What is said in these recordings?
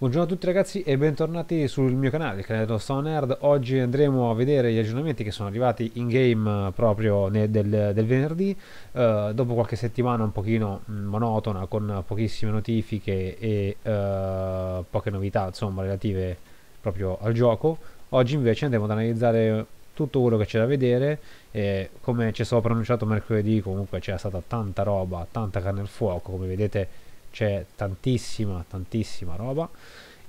Buongiorno a tutti ragazzi e bentornati sul mio canale, il canale dello Stone Nerd. Oggi andremo a vedere gli aggiornamenti che sono arrivati in game eh, proprio del, del venerdì, eh, dopo qualche settimana un pochino mm, monotona con pochissime notifiche e eh, poche novità insomma relative proprio al gioco. Oggi invece andremo ad analizzare tutto quello che c'è da vedere e come ci sono pronunciato mercoledì comunque c'è stata tanta roba, tanta carne al fuoco come vedete c'è tantissima tantissima roba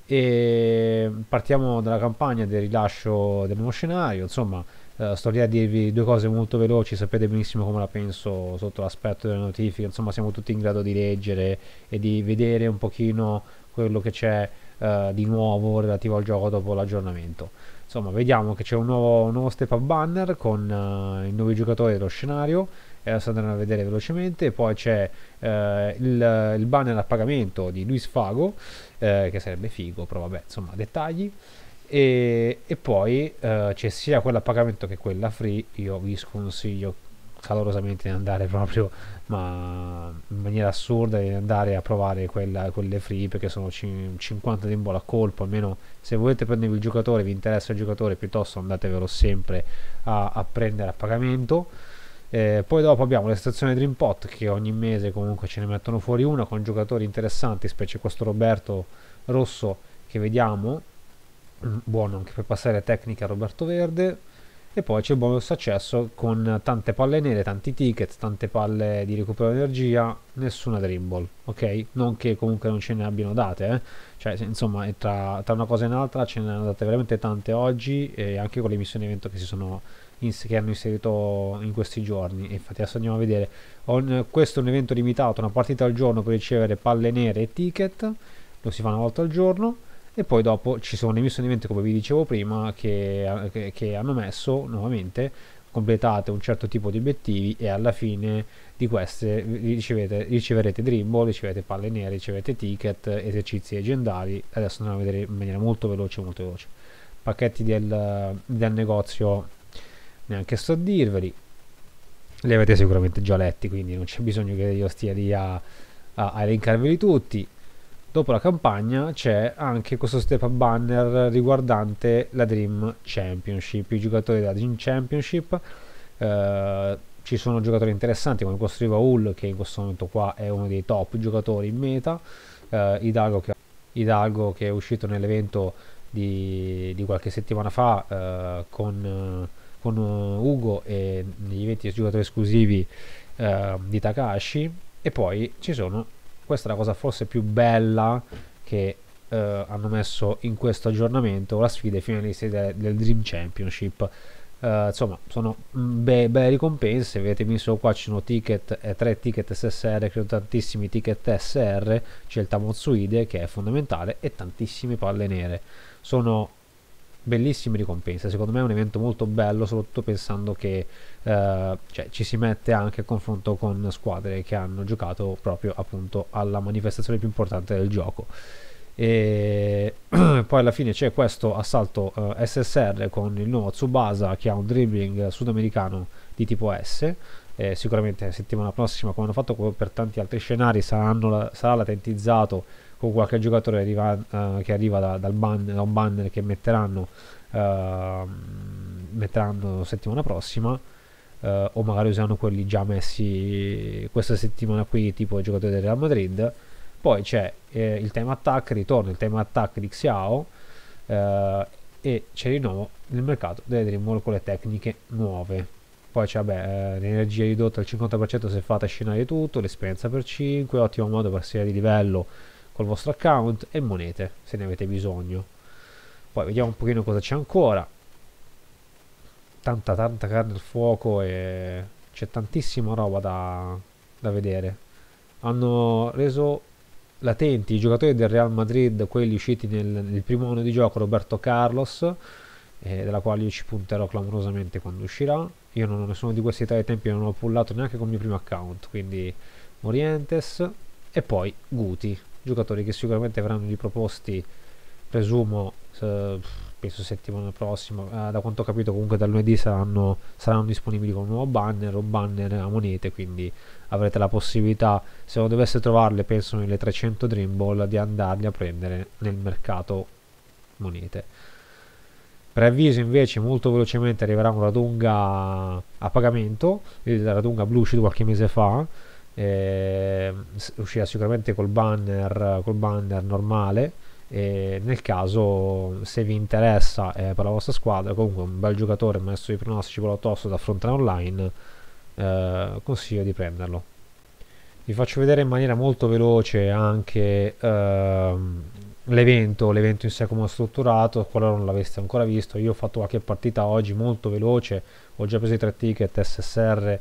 e partiamo dalla campagna del rilascio del nuovo scenario insomma eh, sto lì a dirvi due cose molto veloci sapete benissimo come la penso sotto l'aspetto delle notifiche insomma siamo tutti in grado di leggere e di vedere un pochino quello che c'è eh, di nuovo relativo al gioco dopo l'aggiornamento insomma vediamo che c'è un nuovo, un nuovo step up banner con eh, i nuovi giocatori dello scenario adesso andremo a vedere velocemente poi c'è eh, il, il, banner a pagamento di Luis Fago eh, che sarebbe figo però vabbè insomma dettagli e, e poi eh, c'è sia quella a pagamento che quella free io vi sconsiglio calorosamente di andare proprio ma in maniera assurda di andare a provare quella, quelle free perché sono 50 dimbola a colpo almeno se volete prendervi il giocatore vi interessa il giocatore piuttosto andatevelo sempre a, a prendere a pagamento eh, poi dopo abbiamo le stazioni Dreampot che ogni mese comunque ce ne mettono fuori una con giocatori interessanti, specie questo Roberto Rosso che vediamo, mm, buono anche per passare tecnica Roberto Verde. E poi c'è il bonus accesso con tante palle nere, tanti ticket, tante palle di recupero di energia, nessuna Dream ok? Non che comunque non ce ne abbiano date, eh? cioè insomma tra, tra, una cosa e un'altra ce ne hanno date veramente tante oggi e anche con le missioni evento che si sono che hanno inserito in questi giorni. infatti adesso andiamo a vedere. On, questo è un evento limitato, una partita al giorno per ricevere palle nere e ticket, lo si fa una volta al giorno. E poi dopo ci sono le missioni di evento, come vi dicevo prima, che, eh, che, che hanno messo nuovamente completate un certo tipo di obiettivi e alla fine di queste ricevete, riceverete dribble, riceverete palle nere, riceverete ticket, esercizi leggendari. Adesso andiamo a vedere in maniera molto veloce, molto veloce. Pacchetti del, del negozio neanche sto a dirveli li avete sicuramente già letti quindi non c'è bisogno che io stia lì a, a, a elencarveli tutti dopo la campagna c'è anche questo step up banner riguardante la Dream Championship i giocatori della Dream Championship eh, ci sono giocatori interessanti come questo Rivaul che in questo momento qua è uno dei top giocatori in meta eh, Hidalgo, che, Hidalgo, che, è uscito nell'evento di, di, qualche settimana fa eh, con eh, con eh, Ugo e gli eventi giocatori esclusivi eh, di Takashi. e poi ci sono questa è la cosa forse più bella che eh, hanno messo in questo aggiornamento la sfida ai finalisti del, del Dream Championship Uh, insomma sono mm, be- belle ricompense vedete messo qua ci sono ticket eh, tre ticket SSR credo tantissimi ticket SR c'è il Tamotsuide che è fondamentale e tantissime palle nere sono bellissime ricompense. Secondo me è un evento molto bello, soprattutto pensando che eh, cioè, ci si mette anche a confronto con squadre che hanno giocato proprio appunto alla manifestazione più importante del gioco. E poi alla fine c'è questo assalto eh, SSR con il nuovo Tsubasa che ha un dribbling sudamericano di tipo S. Eh, sicuramente settimana prossima, come hanno fatto per tanti altri scenari, saranno, sarà latentizzato con qualche giocatore arriva, uh, che arriva da, dal banner, da un banner che metteranno, uh, metteranno settimana prossima. Uh, o magari usano quelli già messi questa settimana qui, tipo i giocatori del Real Madrid. Poi c'è eh, il tema attack, ritorna il tema attack di Xiao eh, e c'è di nuovo nel mercato delle Dreamwall con le tecniche nuove. Poi c'è vabbè, eh, l'energia ridotta al 50% se fate a scenario tutto, l'esperienza per 5, ottimo modo per salire di livello col vostro account e monete se ne avete bisogno poi vediamo un pochino cosa c'è ancora tanta tanta carne al fuoco e c'è tantissima roba da, da vedere hanno reso latenti i giocatori del Real Madrid quelli usciti nel, nel primo anno di gioco Roberto Carlos eh, della quale io ci punterò clamorosamente quando uscirà io non ho nessuno di questi tre tempi non ho pullato neanche con il mio primo account quindi Morientes e poi Guti giocatori che sicuramente verranno riproposti, presumo, eh, penso settimana prossima, eh, da quanto ho capito comunque da lunedì saranno, saranno, disponibili con un nuovo banner o banner a monete, quindi avrete la possibilità, se non dovesse trovarle, penso nelle 300 Dream Ball, di andarli a prendere nel mercato monete. Preavviso invece molto velocemente arriverà un Radunga a pagamento, la Radunga Blue uscito qualche mese fa, eh, uscirà sicuramente col banner, col banner normale e nel caso se vi interessa eh, per la vostra squadra comunque un bel giocatore messo di pronostici quello tosto da affrontare online eh, consiglio di prenderlo vi faccio vedere in maniera molto veloce anche ehm, l'evento l'evento in sé come strutturato qualora non l'aveste ancora visto io ho fatto qualche partita oggi molto veloce ho già preso i tre ticket SSR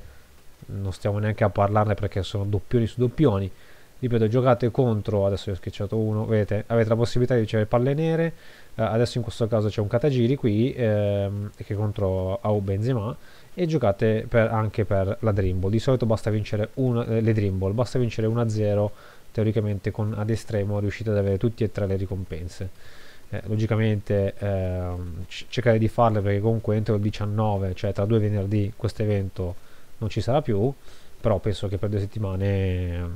non stiamo neanche a parlarne perché sono doppioni su doppioni ripeto giocate contro adesso vi ho schiacciato uno vedete avete la possibilità di ricevere palle nere eh, adesso in questo caso c'è un Katagiri qui ehm, che contro Au Benzema e giocate per, anche per la Dream Ball di solito basta vincere un, eh, le Dream Ball basta vincere 1-0 teoricamente con ad estremo riuscite ad avere tutti e tre le ricompense eh, logicamente ehm, cercare di farle perché comunque entro il 19 cioè tra due venerdì questo evento non ci sarà più, però penso che per due settimane mm,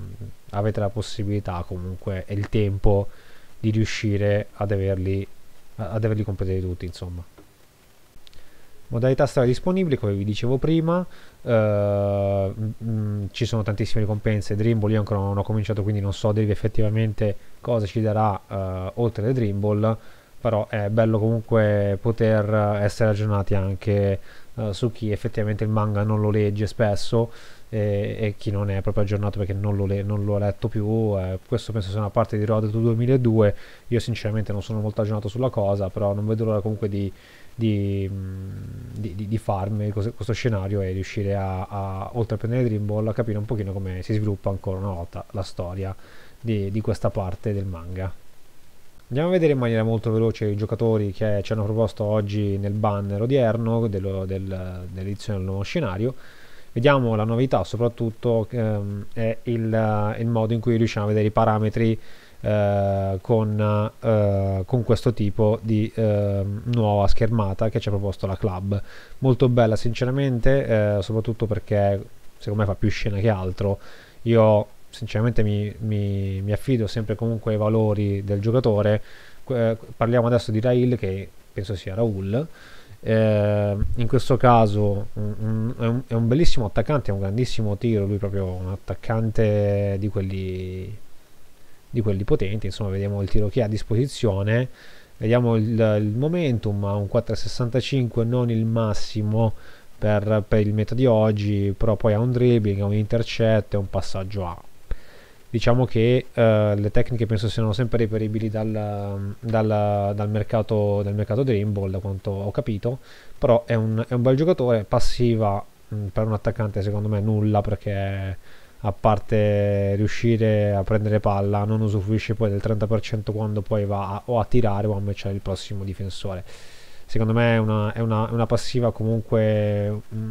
avete la possibilità comunque e il tempo di riuscire ad averli, ad averli completati tutti, insomma. Modalità storia disponibili, come vi dicevo prima, uh, eh, mh, ci sono tantissime ricompense. Dream Ball io ancora non ho cominciato, quindi non so dirvi effettivamente cosa ci darà uh, oltre le Dream Ball, però è bello comunque poter essere aggiornati anche eh, su chi effettivamente il manga non lo legge spesso e, e chi non è proprio aggiornato perché non lo, le, non lo ha letto più. Eh, questo penso sia una parte di Road to 2002. Io sinceramente non sono molto aggiornato sulla cosa, però non vedo l'ora comunque di, di, mm, di, di farmi questo, questo, scenario e riuscire a, a, oltre a prendere Dream Ball, a capire un pochino come si sviluppa ancora una volta la storia di, di questa parte del manga. Andiamo a vedere in maniera molto veloce i giocatori che ci hanno proposto oggi nel banner odierno dello, del, dell'edizione del nuovo scenario. Vediamo la novità, soprattutto ehm, è il, il, modo in cui riusciamo a vedere i parametri eh, con, eh, con, questo tipo di eh, nuova schermata che ci ha proposto la club. Molto bella sinceramente, eh, soprattutto perché secondo me fa più scena che altro. Io sinceramente mi, mi, mi, affido sempre comunque ai valori del giocatore. Eh, parliamo adesso di Rail, che penso sia Raul. Eh, in questo caso un, un, è, un, è, un, bellissimo attaccante, è un grandissimo tiro, lui proprio un attaccante di quelli, di quelli potenti, insomma vediamo il tiro che ha a disposizione, vediamo il, il momentum, ha un 4,65 non il massimo per, per il meta di oggi, però poi ha un dribbling, ha un intercetto e un passaggio a diciamo che eh, le tecniche penso siano sempre reperibili dal, dal, dal, mercato, dal mercato Dreamball da quanto ho capito però è un, è un bel giocatore passiva mh, mm, per un attaccante secondo me nulla perché a parte riuscire a prendere palla non usufruisce poi del 30% quando poi va a, o a tirare o a matchare il prossimo difensore secondo me è una, è una, è una passiva comunque mh, mm,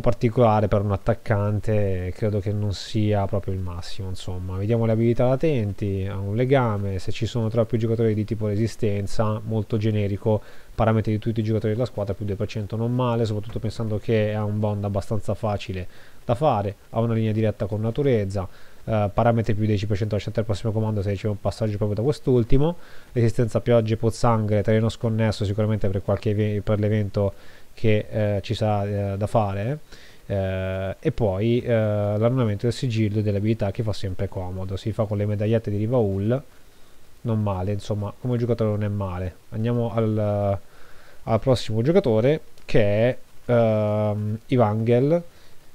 po' particolare per un attaccante, credo che non sia proprio il massimo, insomma. Vediamo le abilità latenti, ha un legame, se ci sono tra più giocatori di tipo resistenza, molto generico, parametri di tutti i giocatori della squadra più 2% non male, soprattutto pensando che ha un bond abbastanza facile da fare, ha una linea diretta con naturezza, Uh, parametri più 10% lasciate al prossimo comando se riceve un passaggio proprio da quest'ultimo resistenza a piogge, pozzanghere, terreno sconnesso sicuramente per, qualche, per l'evento che eh, ci sarà eh, da fare eh, e poi eh, l'ornamento del sigillo e delle abilità che fa sempre comodo si fa con le medagliette di Rivaul non male insomma come giocatore non è male andiamo al, al prossimo giocatore che è ehm, Ivangel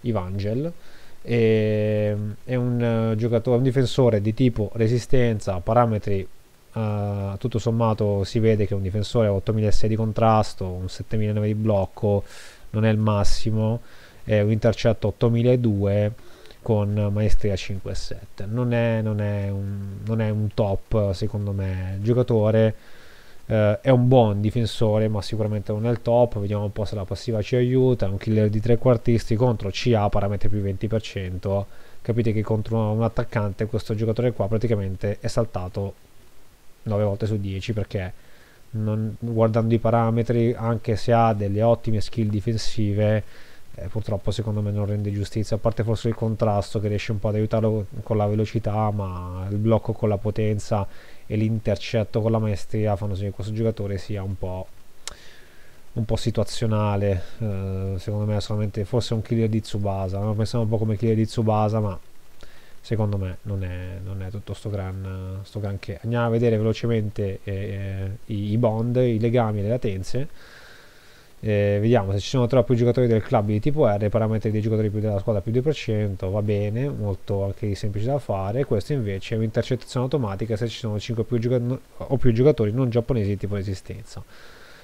Ivangel ehm, è un eh, giocatore un difensore di tipo resistenza parametri eh, tutto sommato si vede che un difensore ha 8.600 di contrasto, un 7.900 di blocco, non è il massimo, è un intercetto 8.200 con maestria 5.7. Non è, non, è un, non è un top secondo me il giocatore. Uh, è un buon difensore, ma sicuramente non è il top. Vediamo un po' se la passiva ci aiuta. È un killer di tre quartisti contro CA, parametri più 20%. Capite che contro un attaccante questo giocatore qua praticamente è saltato 9 volte su 10 perché non, guardando i parametri anche se ha delle ottime skill difensive eh, purtroppo secondo me non rende giustizia a parte forse il contrasto che riesce un po' ad aiutarlo con la velocità ma il blocco con la potenza e l'intercetto con la maestria fanno sì che questo giocatore sia un po' un po' situazionale eh, secondo me è solamente forse un killer di Tsubasa no? pensiamo un po' come killer di Tsubasa ma secondo me non è, non è tutto sto gran, sto gran che. Andiamo a vedere velocemente eh, i, bond, i legami le latenze. Eh, vediamo se ci sono troppi giocatori del club di tipo R, parametri dei giocatori più della squadra più 2%, va bene, molto anche semplice da fare. Questo invece è un'intercettazione automatica se ci sono 5 più o più giocatori non giapponesi di tipo esistenza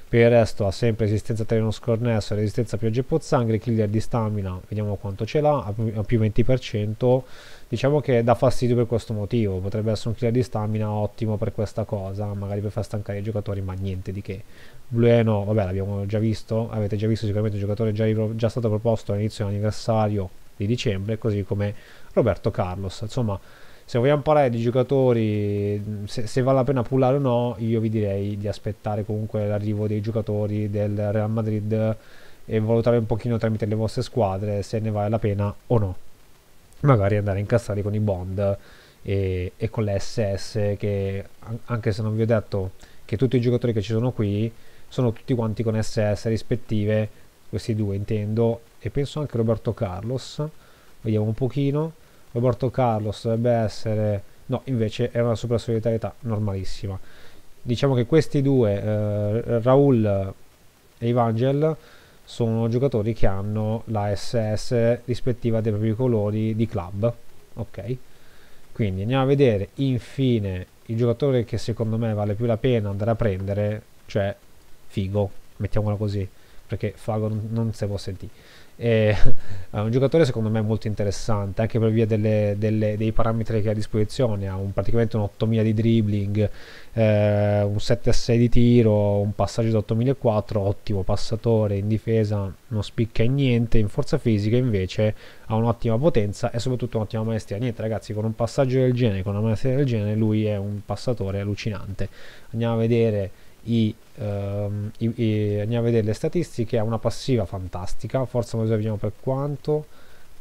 per il resto ha sempre resistenza a terreno scornesso e resistenza piogge e pozzanghere, killer di stamina, vediamo quanto ce l'ha, a più, 20%, diciamo che dà fastidio per questo motivo, potrebbe essere un killer di stamina ottimo per questa cosa, magari per far stancare i giocatori, ma niente di che. Blueno, vabbè l'abbiamo già visto, avete già visto sicuramente un giocatore già, già stato proposto all'inizio dell'anniversario di dicembre, così come Roberto Carlos, insomma se vogliamo parlare di giocatori, se, se vale la pena pullare o no, io vi direi di aspettare comunque l'arrivo dei giocatori del Real Madrid e valutare un pochino tramite le vostre squadre se ne vale la pena o no. Magari andare a incassare con i bond e, e con le SS che anche se non vi ho detto che tutti i giocatori che ci sono qui sono tutti quanti con SS rispettive, questi due intendo, e penso anche Roberto Carlos, vediamo un pochino Roberto Carlos dovrebbe essere no invece è una supersolidarietà normalissima diciamo che questi due eh, Raul e Evangel sono giocatori che hanno la SS rispettiva dei propri colori di club ok quindi andiamo a vedere infine il giocatore che secondo me vale più la pena andare a prendere cioè Figo mettiamola così perché Fago non, non se può sentire è eh, un giocatore secondo me molto interessante anche per via delle, delle, dei parametri che ha a disposizione ha un, praticamente un 8000 di dribbling eh, un 7-6 a di tiro un passaggio da 8004 ottimo passatore in difesa non spicca in niente in forza fisica invece ha un'ottima potenza e soprattutto un'ottima maestria niente ragazzi con un passaggio del genere con una maestria del genere lui è un passatore allucinante andiamo a vedere i, um, i, i, andiamo a vedere le statistiche ha una passiva fantastica forza mosa vediamo per quanto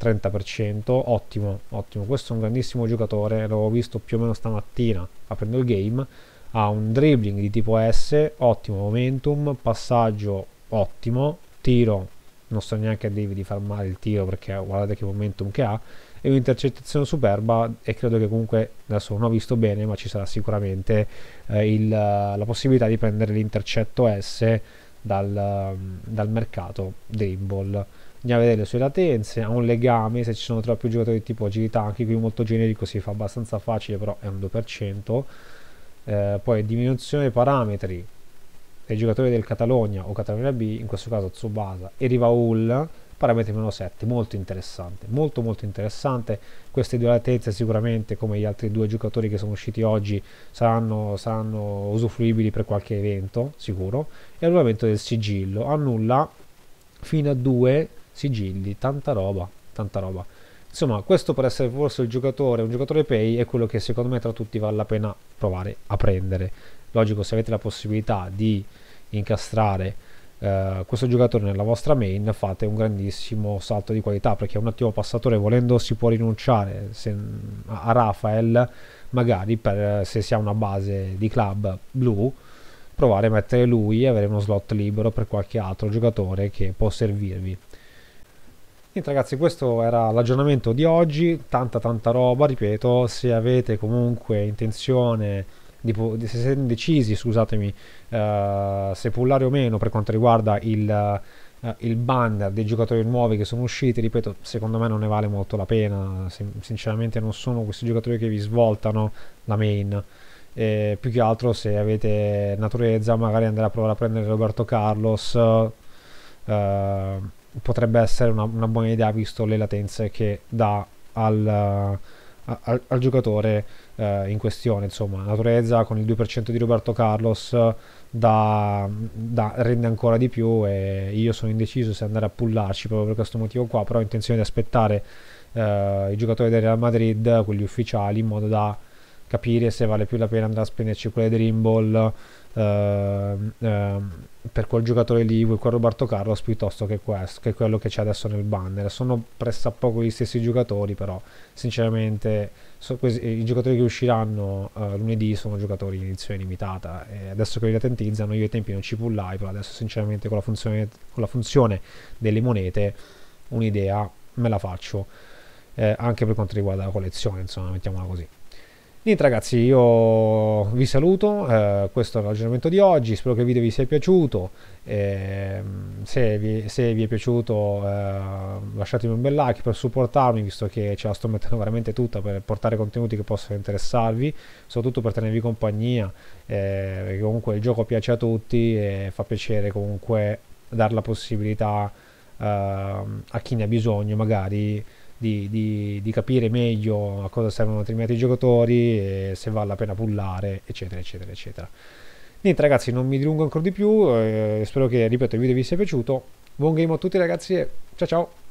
30% ottimo ottimo questo è un grandissimo giocatore l'avevo visto più o meno stamattina aprendo il game ha un dribbling di tipo S ottimo momentum passaggio ottimo tiro non so neanche a dirvi di farmare il tiro perché guardate che momentum che ha e un'intercettazione superba e credo che comunque adesso non ho visto bene ma ci sarà sicuramente eh, il, la possibilità di prendere l'intercetto S dal, mm, dal mercato Dribble andiamo a vedere le sue latenze ha un legame se ci sono troppi giocatori di tipo agilità anche qui molto generico si fa abbastanza facile però è un 2% eh, poi diminuzione dei parametri dei giocatori del Catalogna o Catalogna B in questo caso Tsubasa e Rivaul parametri meno 7 molto interessante molto molto interessante queste due latenze sicuramente come gli altri due giocatori che sono usciti oggi saranno, saranno usufruibili per qualche evento sicuro e all'avvento del sigillo annulla fino a due sigilli tanta roba tanta roba insomma questo per essere forse il giocatore un giocatore pay è quello che secondo me tra tutti vale la pena provare a prendere logico se avete la possibilità di incastrare eh, questo giocatore nella vostra main fate un grandissimo salto di qualità perché è un attimo passatore volendo si può rinunciare se, a Rafael magari per, se si ha una base di club blu provare a mettere lui e avere uno slot libero per qualche altro giocatore che può servirvi Niente ragazzi, questo era l'aggiornamento di oggi, tanta tanta roba, ripeto, se avete comunque intenzione di, se siete indecisi, scusatemi, uh, se pullare o meno per quanto riguarda il, uh, il ban dei giocatori nuovi che sono usciti, ripeto, secondo me non ne vale molto la pena, Sin- sinceramente non sono questi giocatori che vi svoltano la main. E più che altro se avete naturezza magari andare a provare a prendere Roberto Carlos uh, potrebbe essere una, una, buona idea visto le latenze che dà al, al, al, giocatore eh, in questione. Insomma, Naturezza con il 2% di Roberto Carlos da, da, rende ancora di più e io sono indeciso se andare a pullarci proprio per questo motivo qua, però ho intenzione di aspettare eh, i giocatori del Real Madrid, quelli ufficiali, in modo da capire se vale più la pena andare a spenderci quelle di Rimball Ehm, ehm, per quel giocatore lì, quel Roberto Carlos piuttosto che questo, che quello che c'è adesso nel banner. Sono pressappoco gli stessi giocatori, però sinceramente so questi, i giocatori che usciranno uh, lunedì sono giocatori in edizione limitata. E adesso che li patentizzano io ai tempi non ci pullai, però adesso sinceramente con la funzione, con la funzione delle monete un'idea me la faccio, eh, anche per quanto riguarda la collezione, insomma, mettiamola così. Niente ragazzi, io vi saluto, eh, questo è l'aggiornamento di oggi, spero che il video vi sia piaciuto, eh, se, vi, se, vi, è piaciuto eh, lasciatemi un bel like per supportarmi, visto che ce la sto mettendo veramente tutta per portare contenuti che possano interessarvi, soprattutto per tenervi compagnia, eh, perché comunque il gioco piace a tutti e fa piacere comunque dar la possibilità ehm, a chi ne ha bisogno magari di, di, di, capire meglio a cosa servono determinati giocatori, se vale la pena pullare, eccetera, eccetera, eccetera. Niente ragazzi, non mi dilungo ancora di più, eh, spero che, ripeto, il video vi sia piaciuto. Buon game a tutti ragazzi e ciao ciao!